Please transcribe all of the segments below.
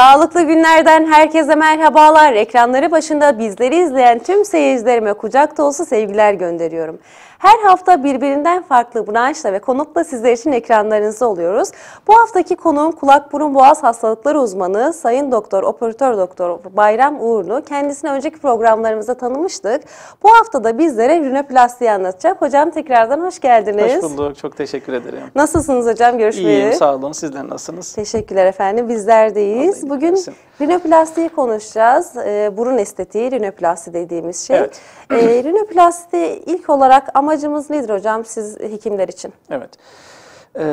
Sağlıklı günlerden herkese merhabalar. Ekranları başında bizleri izleyen tüm seyircilerime kucak dolusu sevgiler gönderiyorum. Her hafta birbirinden farklı branşla ve konukla sizler için ekranlarınızda oluyoruz. Bu haftaki konuğum kulak burun boğaz hastalıkları uzmanı Sayın Doktor Operatör Doktor Bayram Uğurlu. Kendisini önceki programlarımızda tanımıştık. Bu hafta da bizlere rinoplastiği anlatacak. Hocam tekrardan hoş geldiniz. Hoş bulduk. Çok teşekkür ederim. Nasılsınız hocam? Görüşmeyi. İyiyim. Sağ olun. Sizler nasılsınız? Teşekkürler efendim. Bizler deyiz. Bugün gelsin. rinoplastiği konuşacağız. Ee, burun estetiği, rinoplasti dediğimiz şey. Evet. Ee, rinoplasti ilk olarak ama amacımız nedir hocam siz hekimler için? Evet. E,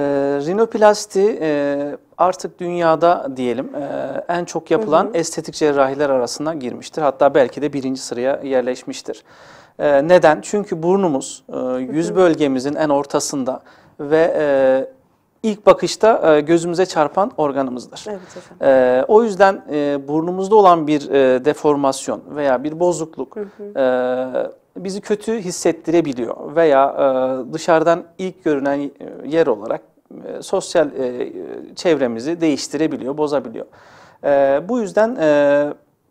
rinoplasti e, artık dünyada diyelim e, en çok yapılan hı hı. estetik cerrahiler arasına girmiştir. Hatta belki de birinci sıraya yerleşmiştir. E, neden? Çünkü burnumuz e, yüz bölgemizin en ortasında ve e, ilk bakışta e, gözümüze çarpan organımızdır. Evet hocam. E, ee, o yüzden e, burnumuzda olan bir e, deformasyon veya bir bozukluk... Hı hı. E, bizi kötü hissettirebiliyor veya e, dışarıdan ilk görünen e, yer olarak e, sosyal çevremizi değiştirebiliyor, bozabiliyor. bu yüzden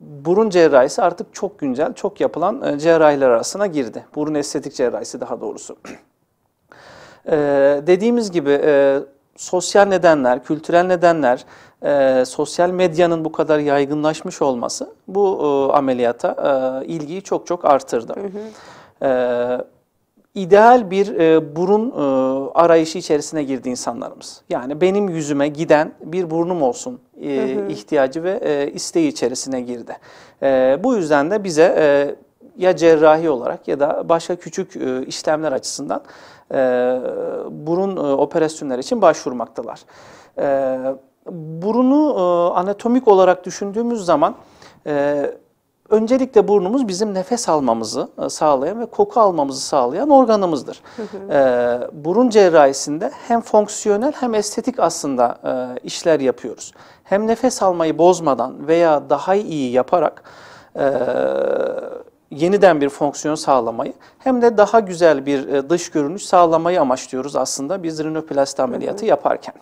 burun cerrahisi artık çok güncel, çok yapılan cerrahiler arasına girdi. Burun estetik cerrahisi daha doğrusu. dediğimiz gibi sosyal nedenler, kültürel nedenler, e, sosyal medyanın bu kadar yaygınlaşmış olması bu e, ameliyata e, ilgiyi çok çok artırdı. Hı E, ideal bir e, burun e, arayışı içerisine girdi insanlarımız. Yani benim yüzüme giden bir burnum olsun e, hı hı. ihtiyacı ve e, isteği içerisine girdi. E, bu yüzden de bize... E, ya cerrahi olarak ya da başka küçük e, işlemler açısından e, burun e, operasyonları için başvurmaktalar. burunu anatomik olarak düşündüğümüz zaman öncelikle burnumuz bizim nefes almamızı sağlayan ve koku almamızı sağlayan organımızdır. burun cerrahisinde hem fonksiyonel hem estetik aslında işler yapıyoruz. Hem nefes almayı bozmadan veya daha iyi yaparak yeniden bir fonksiyon sağlamayı hem de daha güzel bir e, dış görünüş sağlamayı amaçlıyoruz aslında biz rinoplasti ameliyatı hı hı. yaparken.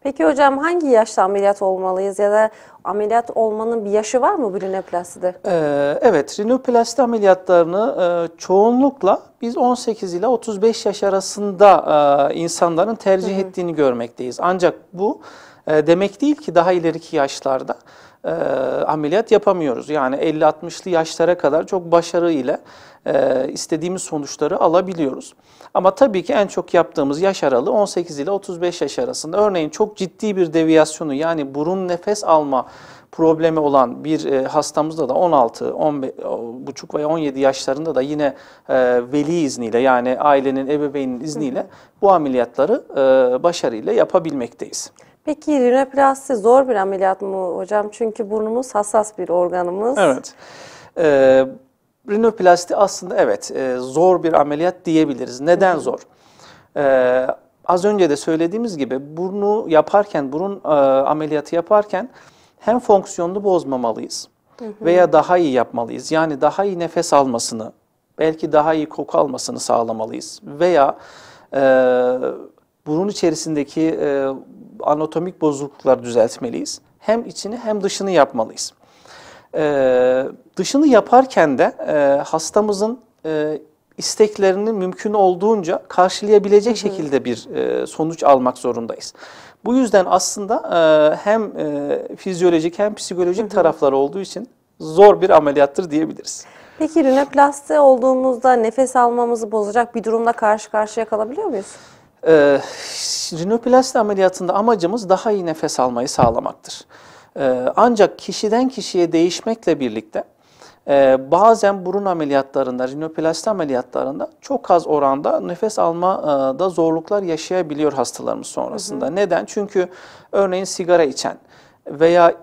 Peki hocam hangi yaşta ameliyat olmalıyız ya da ameliyat olmanın bir yaşı var mı bu rinoplastide? Ee, evet, rinoplasti ameliyatlarını e, çoğunlukla biz 18 ile 35 yaş arasında e, insanların tercih hı hı. ettiğini görmekteyiz. Ancak bu e, demek değil ki daha ileriki yaşlarda e, ameliyat yapamıyoruz. Yani 50-60'lı yaşlara kadar çok başarıyla e, istediğimiz sonuçları alabiliyoruz. Ama tabii ki en çok yaptığımız yaş aralığı 18 ile 35 yaş arasında. Örneğin çok ciddi bir deviyasyonu yani burun nefes alma problemi olan bir e, hastamızda da 16, 15 buçuk veya 17 yaşlarında da yine e, veli izniyle yani ailenin ebeveynin izniyle bu ameliyatları e, başarıyla yapabilmekteyiz. Peki rinoplasti zor bir ameliyat mı hocam? Çünkü burnumuz hassas bir organımız. Evet. Ee, rinoplasti aslında evet e, zor bir ameliyat diyebiliriz. Neden zor? Ee, az önce de söylediğimiz gibi burnu yaparken, burun e, ameliyatı yaparken hem fonksiyonunu bozmamalıyız veya daha iyi yapmalıyız. Yani daha iyi nefes almasını, belki daha iyi koku almasını sağlamalıyız veya e, burun içerisindeki e, anatomik bozukluklar düzeltmeliyiz. Hem içini hem dışını yapmalıyız. Ee, dışını yaparken de e, hastamızın e, isteklerini mümkün olduğunca karşılayabilecek şekilde bir e, sonuç almak zorundayız. Bu yüzden aslında e, hem e, fizyolojik hem psikolojik taraflar olduğu için zor bir ameliyattır diyebiliriz. Peki rinoplaste olduğumuzda nefes almamızı bozacak bir durumla karşı karşıya kalabiliyor muyuz? Ee, rinoplasti ameliyatında amacımız daha iyi nefes almayı sağlamaktır. Ee, ancak kişiden kişiye değişmekle birlikte e, bazen burun ameliyatlarında, rinoplasti ameliyatlarında çok az oranda nefes almada e, zorluklar yaşayabiliyor hastalarımız sonrasında. Hı hı. Neden? Çünkü örneğin sigara içen veya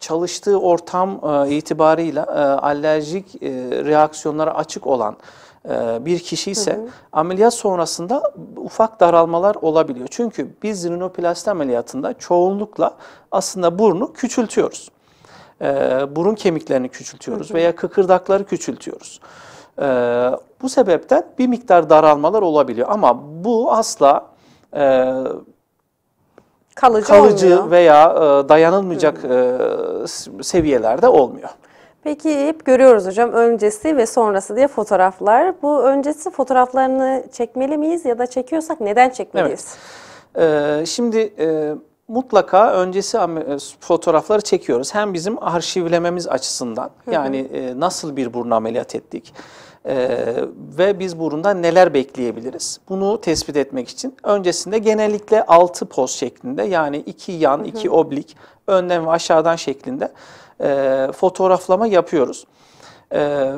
çalıştığı ortam e, itibarıyla e, alerjik e, reaksiyonlara açık olan e, bir kişi ise ameliyat sonrasında ufak daralmalar olabiliyor. Çünkü biz rinoplasti ameliyatında çoğunlukla aslında burnu küçültüyoruz. E, burun kemiklerini küçültüyoruz hı hı. veya kıkırdakları küçültüyoruz. E, bu sebepten bir miktar daralmalar olabiliyor ama bu asla kalıcı, kalıcı olmuyor. veya dayanılmayacak hı hı. seviyelerde olmuyor. Peki hep görüyoruz hocam öncesi ve sonrası diye fotoğraflar. Bu öncesi fotoğraflarını çekmeli miyiz ya da çekiyorsak neden çekmeliyiz? Evet. Ee, şimdi e, mutlaka öncesi e, fotoğrafları çekiyoruz. Hem bizim arşivlememiz açısından yani e, nasıl bir burun ameliyat ettik, ee, ve biz burundan neler bekleyebiliriz? Bunu tespit etmek için öncesinde genellikle 6 poz şeklinde yani iki yan, hı iki oblik, önden ve aşağıdan şeklinde e, fotoğraflama yapıyoruz. Ee,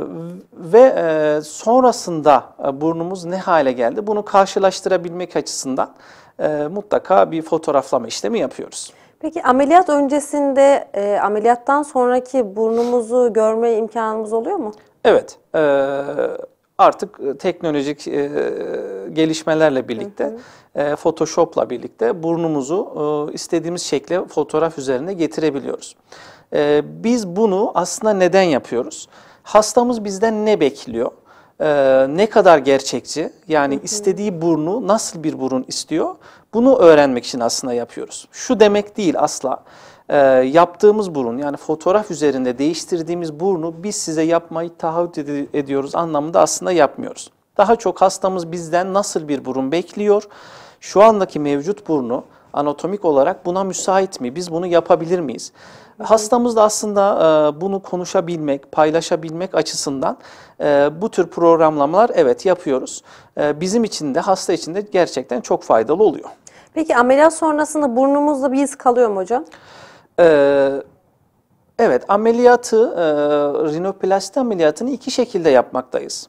ve e, sonrasında e, burnumuz ne hale geldi? Bunu karşılaştırabilmek açısından e, mutlaka bir fotoğraflama işlemi yapıyoruz. Peki ameliyat öncesinde, e, ameliyattan sonraki burnumuzu görme imkanımız oluyor mu? Evet, e, artık e, teknolojik e, gelişmelerle birlikte, E, Photoshop'la birlikte burnumuzu e, istediğimiz şekle fotoğraf üzerine getirebiliyoruz. E, biz bunu aslında neden yapıyoruz? Hastamız bizden ne bekliyor? e, ne kadar gerçekçi yani hı hı. istediği burnu nasıl bir burun istiyor bunu öğrenmek için aslında yapıyoruz. Şu demek değil asla e, yaptığımız burun yani fotoğraf üzerinde değiştirdiğimiz burnu biz size yapmayı taahhüt ed ediyoruz anlamında aslında yapmıyoruz. Daha çok hastamız bizden nasıl bir burun bekliyor? Şu andaki mevcut burnu anatomik olarak buna müsait mi? Biz bunu yapabilir miyiz? Hastamızla aslında e, bunu konuşabilmek, paylaşabilmek açısından e, bu tür programlamalar evet yapıyoruz. E, bizim için de hasta için de gerçekten çok faydalı oluyor. Peki ameliyat sonrasında burnumuzda bir iz kalıyor mu hocam? Ee, evet ameliyatı, e, rinoplasti ameliyatını iki şekilde yapmaktayız.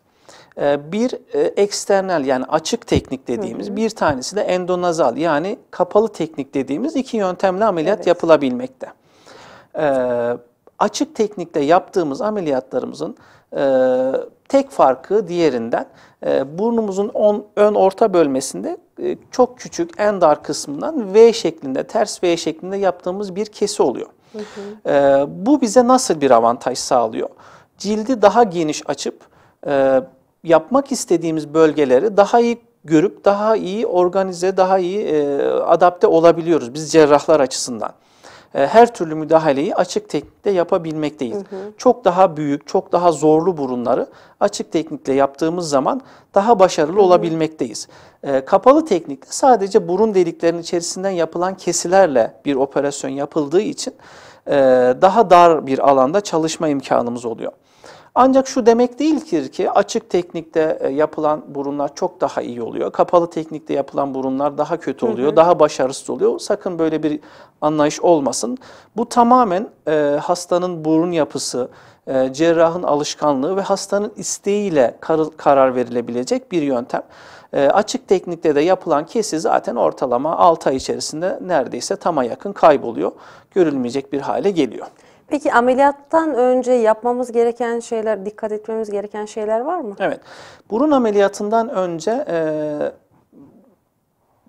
Ee, bir e, eksternal yani açık teknik dediğimiz, hı hı. bir tanesi de endonazal yani kapalı teknik dediğimiz iki yöntemle ameliyat evet. yapılabilmekte. Ee, açık teknikte yaptığımız ameliyatlarımızın ee, tek farkı diğerinden e, burnumuzun on, ön orta bölmesinde e, çok küçük en dar kısmından V şeklinde, ters V şeklinde yaptığımız bir kesi oluyor. Hı hı. E, bu bize nasıl bir avantaj sağlıyor? Cildi daha geniş açıp e, yapmak istediğimiz bölgeleri daha iyi görüp daha iyi organize, daha iyi e, adapte olabiliyoruz biz cerrahlar açısından. E, her türlü müdahaleyi açık teknikle yapabilmekteyiz. Hı hı. Çok daha büyük, çok daha zorlu burunları açık teknikle yaptığımız zaman daha başarılı hı hı. olabilmekteyiz. E, kapalı teknikte sadece burun deliklerinin içerisinden yapılan kesilerle bir operasyon yapıldığı için e, daha dar bir alanda çalışma imkanımız oluyor. Ancak şu demek değildir ki açık teknikte e, yapılan burunlar çok daha iyi oluyor. Kapalı teknikte yapılan burunlar daha kötü oluyor, hı hı. daha başarısız oluyor. Sakın böyle bir anlayış olmasın. Bu tamamen e, hastanın burun yapısı, e, cerrahın alışkanlığı ve hastanın isteğiyle kar karar verilebilecek bir yöntem. E, açık teknikte de yapılan kesi zaten ortalama 6 ay içerisinde neredeyse tama yakın kayboluyor. Görülmeyecek bir hale geliyor. Peki ameliyattan önce yapmamız gereken şeyler, dikkat etmemiz gereken şeyler var mı? Evet. Burun ameliyatından önce e,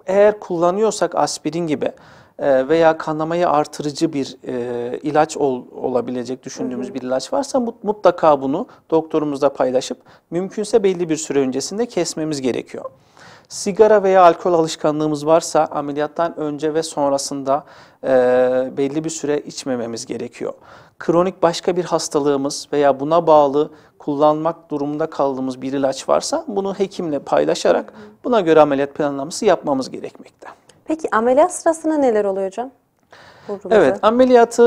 eğer kullanıyorsak aspirin gibi e, veya kanamayı artırıcı bir e, ilaç ol, olabilecek düşündüğümüz hı hı. bir ilaç varsa mutlaka bunu doktorumuzla paylaşıp mümkünse belli bir süre öncesinde kesmemiz gerekiyor. Sigara veya alkol alışkanlığımız varsa ameliyattan önce ve sonrasında e, belli bir süre içmememiz gerekiyor. Kronik başka bir hastalığımız veya buna bağlı kullanmak durumunda kaldığımız bir ilaç varsa bunu hekimle paylaşarak buna göre ameliyat planlaması yapmamız gerekmekte. Peki ameliyat sırasında neler oluyor hocam? Vurumuza. Evet, ameliyatı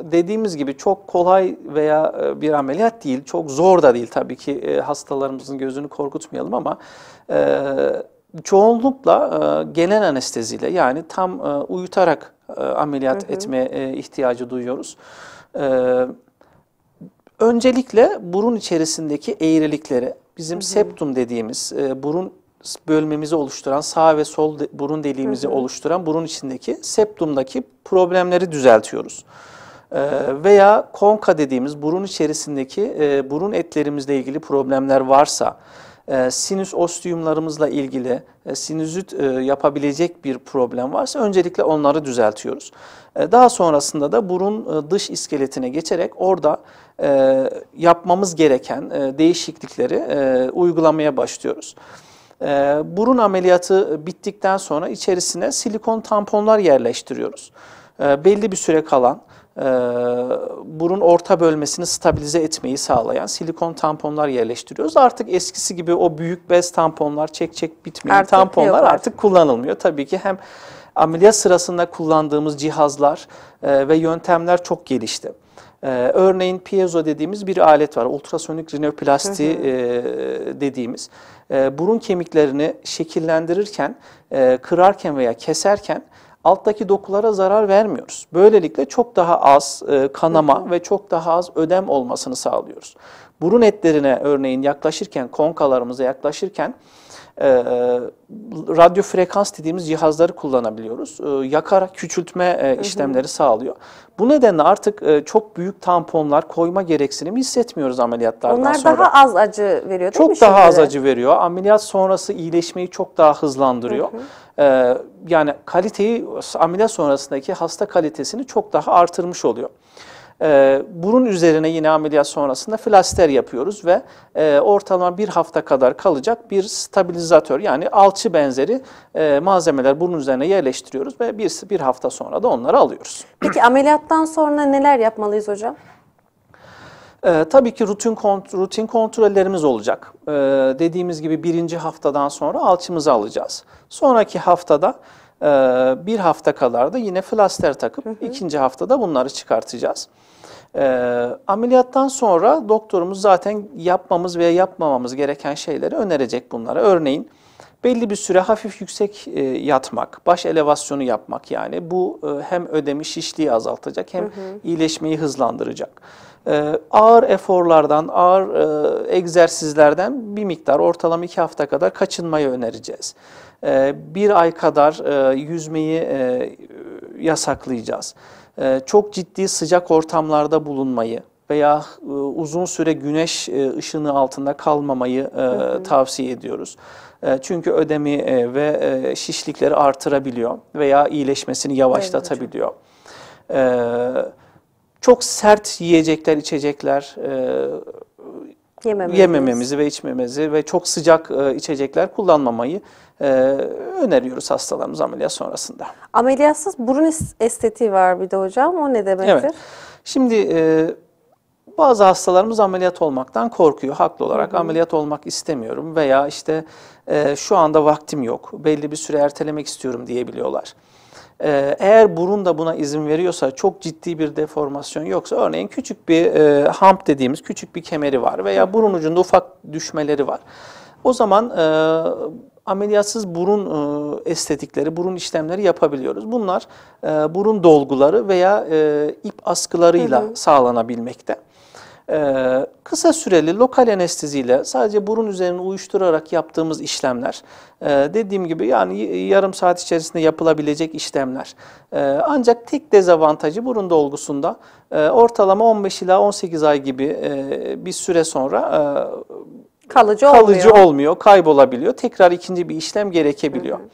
e, dediğimiz gibi çok kolay veya e, bir ameliyat değil, çok zor da değil tabii ki e, hastalarımızın gözünü korkutmayalım ama çoğunlukla e, genel anesteziyle yani tam uyutarak ameliyat hı hı. etmeye ihtiyacı duyuyoruz. Öncelikle burun içerisindeki eğrilikleri, bizim hı hı. septum dediğimiz burun bölmemizi oluşturan, sağ ve sol de, burun deliğimizi hı hı. oluşturan burun içindeki septumdaki problemleri düzeltiyoruz. E, veya konka dediğimiz burun içerisindeki e, burun etlerimizle ilgili problemler varsa, e, sinüs ostiyumlarımızla ilgili e, sinüzit e, yapabilecek bir problem varsa öncelikle onları düzeltiyoruz. E, daha sonrasında da burun e, dış iskeletine geçerek orada e, yapmamız gereken e, değişiklikleri e, uygulamaya başlıyoruz e, burun ameliyatı bittikten sonra içerisine silikon tamponlar yerleştiriyoruz. E, belli bir süre kalan e, burun orta bölmesini stabilize etmeyi sağlayan silikon tamponlar yerleştiriyoruz. Artık eskisi gibi o büyük bez tamponlar, çek çek bitmeyen artık tamponlar artık. artık kullanılmıyor. Tabii ki hem ameliyat sırasında kullandığımız cihazlar e, ve yöntemler çok gelişti. Ee, örneğin piezo dediğimiz bir alet var. Ultrasonik rinoplasti hı hı. E, dediğimiz. E, burun kemiklerini şekillendirirken, e, kırarken veya keserken alttaki dokulara zarar vermiyoruz. Böylelikle çok daha az e, kanama hı hı. ve çok daha az ödem olmasını sağlıyoruz. Burun etlerine örneğin yaklaşırken, konkalarımıza yaklaşırken e, radyo frekans dediğimiz cihazları kullanabiliyoruz. E, ee, yakarak küçültme e, işlemleri hı hı. sağlıyor. Bu nedenle artık e, çok büyük tamponlar koyma gereksinimi hissetmiyoruz ameliyatlardan Onlar sonra. Onlar daha az acı veriyor Çok mi daha az acı veriyor. Ameliyat sonrası iyileşmeyi çok daha hızlandırıyor. Hı hı. Ee, yani kaliteyi ameliyat sonrasındaki hasta kalitesini çok daha artırmış oluyor. E, bunun üzerine yine ameliyat sonrasında flaster yapıyoruz ve e, ortalama bir hafta kadar kalacak bir stabilizatör yani alçı benzeri e, malzemeler bunun üzerine yerleştiriyoruz ve bir, bir hafta sonra da onları alıyoruz. Peki ameliyattan sonra neler yapmalıyız hocam? Ee, tabii ki rutin, kont rutin kontrollerimiz olacak. Ee, dediğimiz gibi birinci haftadan sonra alçımızı alacağız. Sonraki haftada ee, bir hafta kadar da yine flaster takıp hı hı. ikinci haftada bunları çıkartacağız. Ee, ameliyattan sonra doktorumuz zaten yapmamız veya yapmamamız gereken şeyleri önerecek bunlara. Örneğin belli bir süre hafif yüksek e, yatmak, baş elevasyonu yapmak yani bu e, hem ödemi şişliği azaltacak hem hı hı. iyileşmeyi hızlandıracak. Ee, ağır eforlardan, ağır e, egzersizlerden bir miktar ortalama iki hafta kadar kaçınmayı önereceğiz. Ee, bir ay kadar e, yüzmeyi e, yasaklayacağız. Ee, çok ciddi sıcak ortamlarda bulunmayı veya uzun süre güneş ışını altında kalmamayı tavsiye ediyoruz. Çünkü ödemi ve şişlikleri artırabiliyor veya iyileşmesini yavaşlatabiliyor. Evet, çok sert yiyecekler, içecekler e, yemememizi. ve içmemizi ve çok sıcak e, içecekler kullanmamayı e, öneriyoruz hastalarımız ameliyat sonrasında. Ameliyatsız burun estetiği var bir de hocam. O ne demektir? Evet. Şimdi e, bazı hastalarımız ameliyat olmaktan korkuyor. Haklı olarak Hı -hı. ameliyat olmak istemiyorum veya işte e, şu anda vaktim yok, belli bir süre ertelemek istiyorum diyebiliyorlar. Ee, eğer burun da buna izin veriyorsa çok ciddi bir deformasyon yoksa örneğin küçük bir e, hump dediğimiz küçük bir kemeri var veya burun ucunda ufak düşmeleri var. O zaman e, ameliyatsız burun e, estetikleri, burun işlemleri yapabiliyoruz. Bunlar e, burun dolguları veya e, ip askılarıyla hı hı. sağlanabilmekte. Ee, kısa süreli lokal anesteziyle sadece burun üzerine uyuşturarak yaptığımız işlemler ee, dediğim gibi yani yarım saat içerisinde yapılabilecek işlemler. Ee, ancak tek dezavantajı burun dolgusunda e, ortalama 15 ila 18 ay gibi e, bir süre sonra e, ee, kalıcı, kalıcı olmuyor. olmuyor, kaybolabiliyor. Tekrar ikinci bir işlem gerekebiliyor. Hı hı.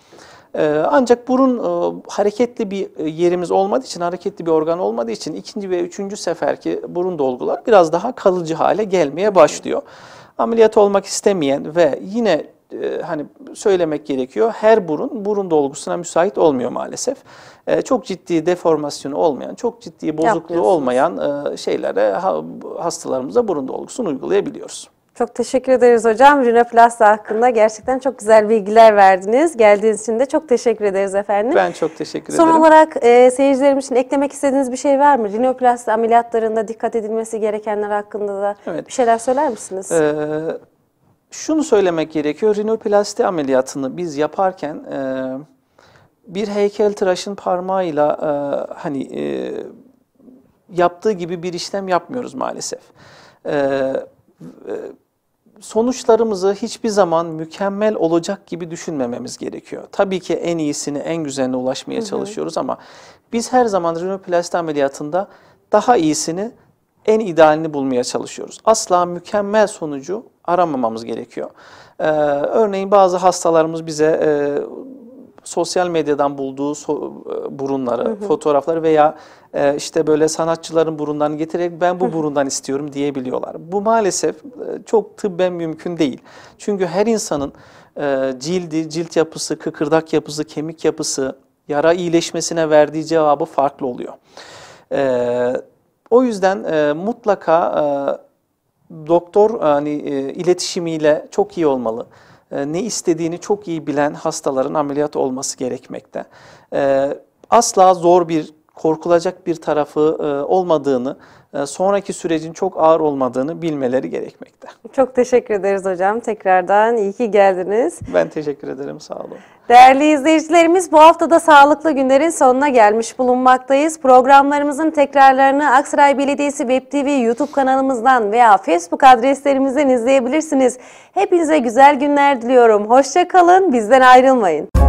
Ee, ancak burun e, hareketli bir e, yerimiz olmadığı için, hareketli bir organ olmadığı için ikinci ve üçüncü seferki burun dolgular biraz daha kalıcı hale gelmeye başlıyor. Ameliyat olmak istemeyen ve yine e, hani söylemek gerekiyor her burun burun dolgusuna müsait olmuyor maalesef. Çok ciddi deformasyonu olmayan, çok ciddi bozukluğu olmayan şeylere hastalarımıza burun dolgusunu uygulayabiliyoruz. Çok teşekkür ederiz hocam. Rinoplasta hakkında gerçekten çok güzel bilgiler verdiniz. Geldiğiniz için de çok teşekkür ederiz efendim. Ben çok teşekkür Son ederim. Son olarak e, seyircilerim için eklemek istediğiniz bir şey var mı? Rinoplasta ameliyatlarında dikkat edilmesi gerekenler hakkında da evet. bir şeyler söyler misiniz? Ee, şunu söylemek gerekiyor. Rinoplasti ameliyatını biz yaparken e, bir heykel tıraşın parmağıyla e, hani e, yaptığı gibi bir işlem yapmıyoruz maalesef. E, e sonuçlarımızı hiçbir zaman mükemmel olacak gibi düşünmememiz gerekiyor. Tabii ki en iyisini, en güzeline ulaşmaya hı hı. çalışıyoruz ama biz her zaman rinoplasti ameliyatında daha iyisini, en idealini bulmaya çalışıyoruz. Asla mükemmel sonucu aramamamız gerekiyor. Ee, örneğin bazı hastalarımız bize e, sosyal medyadan bulduğu so e, burunları, hı hı. fotoğrafları veya e, işte böyle sanatçıların burundan getirerek ben bu burundan istiyorum diyebiliyorlar. Bu maalesef e, çok tıbben mümkün değil. Çünkü her insanın e, cildi, cilt yapısı, kıkırdak yapısı, kemik yapısı, yara iyileşmesine verdiği cevabı farklı oluyor. E, o yüzden e, mutlaka e, doktor hani e, iletişimiyle çok iyi olmalı. E, ne istediğini çok iyi bilen hastaların ameliyat olması gerekmekte. E, asla zor bir korkulacak bir tarafı e, olmadığını, sonraki sürecin çok ağır olmadığını bilmeleri gerekmekte. Çok teşekkür ederiz hocam. Tekrardan iyi ki geldiniz. Ben teşekkür ederim. Sağ olun. Değerli izleyicilerimiz bu haftada sağlıklı günlerin sonuna gelmiş bulunmaktayız. Programlarımızın tekrarlarını Aksaray Belediyesi Web TV YouTube kanalımızdan veya Facebook adreslerimizden izleyebilirsiniz. Hepinize güzel günler diliyorum. Hoşçakalın, bizden ayrılmayın.